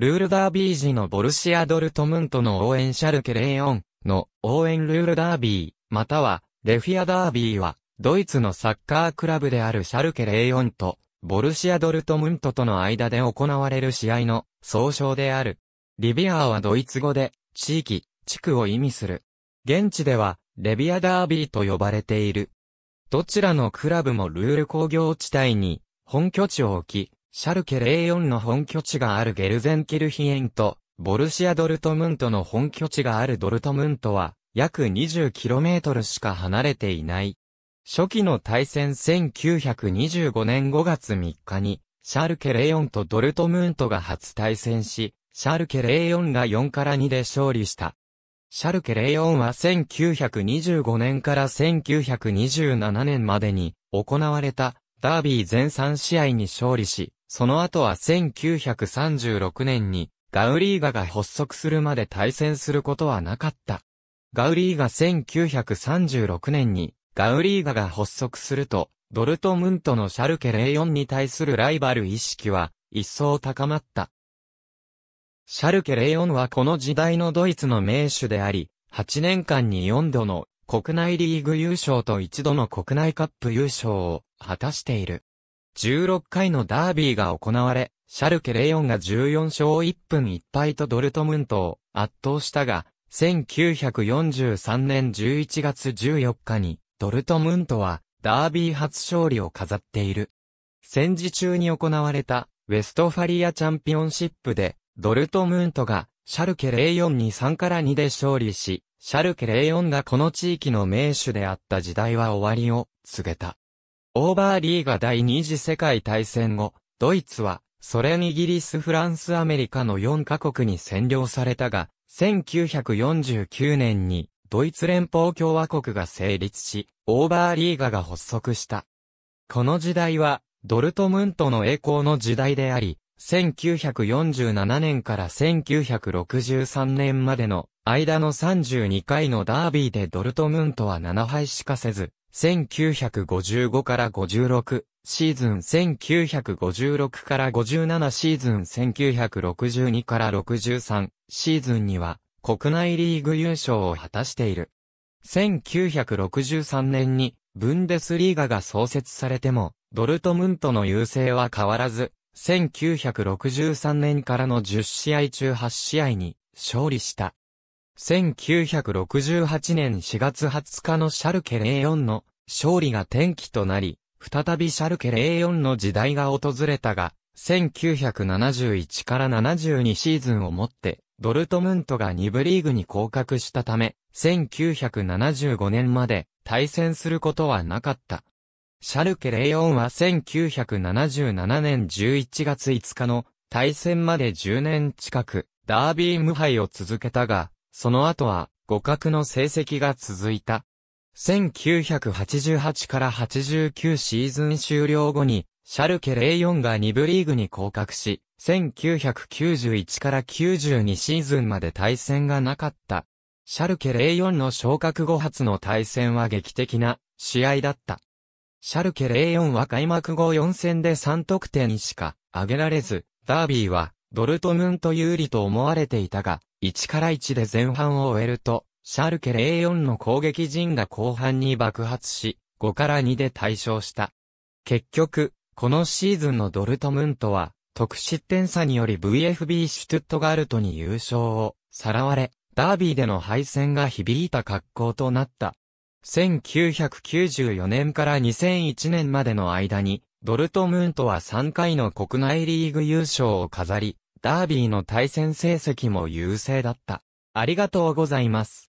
ルールダービー時のボルシア・ドルトムントの応援シャルケレイオンの応援ルールダービー、またはレフィアダービーは、ドイツのサッカークラブであるシャルケレイオンと、ボルシア・ドルトムントとの間で行われる試合の総称である。リビアはドイツ語で、地域、地区を意味する。現地では、レビアダービーと呼ばれている。どちらのクラブもルール工業地帯に、本拠地を置き、シャルケ04の本拠地があるゲルゼンキルヒエンと、ボルシア・ドルトムントの本拠地があるドルトムントは、約 20km しか離れていない。初期の対戦1925年5月3日に、シャルケ04とドルトムントが初対戦し、シャルケ04が4から2で勝利した。シャルケ04は1925年から1927年までに行われたダービー全3試合に勝利し、その後は1936年にガウリーガが発足するまで対戦することはなかった。ガウリーガ1936年にガウリーガが発足すると、ドルトムントのシャルケ04に対するライバル意識は一層高まった。シャルケ04はこの時代のドイツの名手であり、8年間に4度の国内リーグ優勝と1度の国内カップ優勝を果たしている。16回のダービーが行われ、シャルケ・レオンが14勝1分1敗とドルトムントを圧倒したが、1943年11月14日に、ドルトムントは、ダービー初勝利を飾っている。戦時中に行われた、ウェストファリアチャンピオンシップで、ドルトムントが、シャルケ04に3から2で勝利し、シャルケ04がこの地域の名手であった時代は終わりを告げた。オーバーリーガ第二次世界大戦後、ドイツは、ソ連イギリスフランスアメリカの4カ国に占領されたが、1949年に、ドイツ連邦共和国が成立し、オーバーリーガが発足した。この時代は、ドルトムントの栄光の時代であり、1947年から1963年までの間の32回のダービーでドルトムントは7敗しかせず、1955から56シーズン1956から57シーズン1962から63シーズンには国内リーグ優勝を果たしている。1963年にブンデスリーガが創設されてもドルトムントの優勢は変わらず1963年からの10試合中8試合に勝利した。1968年4月20日のシャルケ04の勝利が転機となり、再びシャルケ04の時代が訪れたが、1971から72シーズンをもって、ドルトムントが2部リーグに降格したため、1975年まで対戦することはなかった。シャルケ04は1977年11月5日の対戦まで10年近く、ダービー無敗を続けたが、その後は、互角の成績が続いた。1988から89シーズン終了後に、シャルケ04が2部リーグに降格し、1991から92シーズンまで対戦がなかった。シャルケ04の昇格後初の対戦は劇的な試合だった。シャルケ04は開幕後4戦で3得点しか上げられず、ダービーはドルトムント有利と思われていたが、1から1で前半を終えると、シャルケ04の攻撃陣が後半に爆発し、5から2で対象した。結局、このシーズンのドルトムントは、得失点差により VFB シュトゥットガルトに優勝を、さらわれ、ダービーでの敗戦が響いた格好となった。1994年から2001年までの間に、ドルトムントは3回の国内リーグ優勝を飾り、ダービーの対戦成績も優勢だった。ありがとうございます。